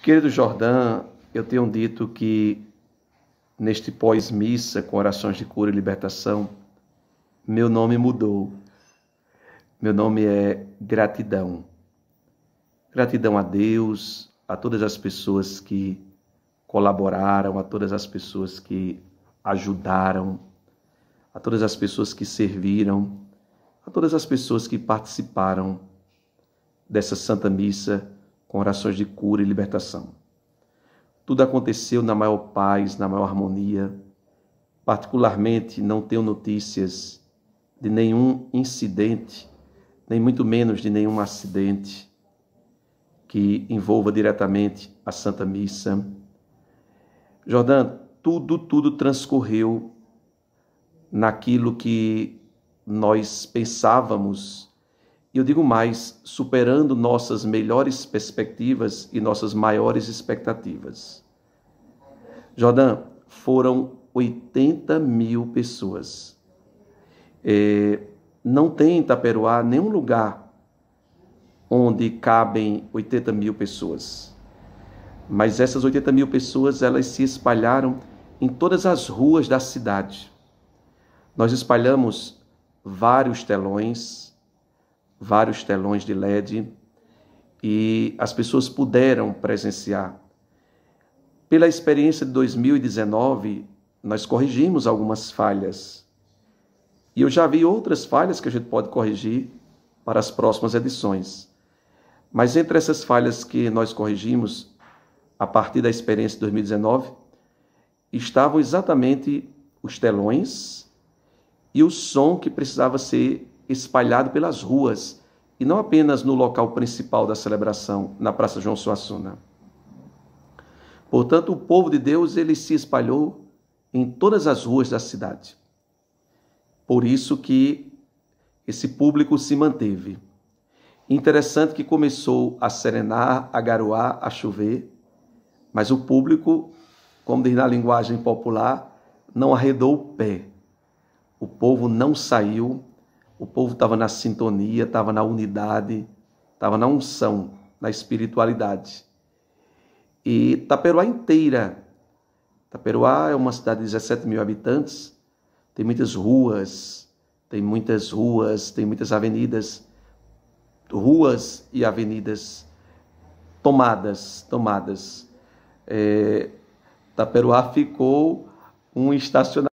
Querido Jordão, eu tenho dito que neste pós-missa com orações de cura e libertação, meu nome mudou. Meu nome é Gratidão. Gratidão a Deus, a todas as pessoas que colaboraram, a todas as pessoas que ajudaram, a todas as pessoas que serviram, a todas as pessoas que participaram dessa Santa Missa com orações de cura e libertação. Tudo aconteceu na maior paz, na maior harmonia. Particularmente, não tenho notícias de nenhum incidente, nem muito menos de nenhum acidente que envolva diretamente a Santa Missa. Jordão, tudo, tudo transcorreu naquilo que nós pensávamos e eu digo mais, superando nossas melhores perspectivas e nossas maiores expectativas. Jordão foram 80 mil pessoas. É, não tem em Itaperuá nenhum lugar onde cabem 80 mil pessoas. Mas essas 80 mil pessoas, elas se espalharam em todas as ruas da cidade. Nós espalhamos vários telões, vários telões de LED e as pessoas puderam presenciar. Pela experiência de 2019, nós corrigimos algumas falhas. E eu já vi outras falhas que a gente pode corrigir para as próximas edições. Mas entre essas falhas que nós corrigimos a partir da experiência de 2019, estavam exatamente os telões e o som que precisava ser espalhado pelas ruas e não apenas no local principal da celebração, na Praça João Suassuna. Portanto, o povo de Deus ele se espalhou em todas as ruas da cidade. Por isso que esse público se manteve. Interessante que começou a serenar, a garoar, a chover, mas o público, como diz na linguagem popular, não arredou o pé. O povo não saiu o povo estava na sintonia, estava na unidade, estava na unção, na espiritualidade. E Taperoá inteira. Taperoá é uma cidade de 17 mil habitantes, tem muitas ruas, tem muitas ruas, tem muitas avenidas, ruas e avenidas tomadas, tomadas. É, Taperoá ficou um estacionamento.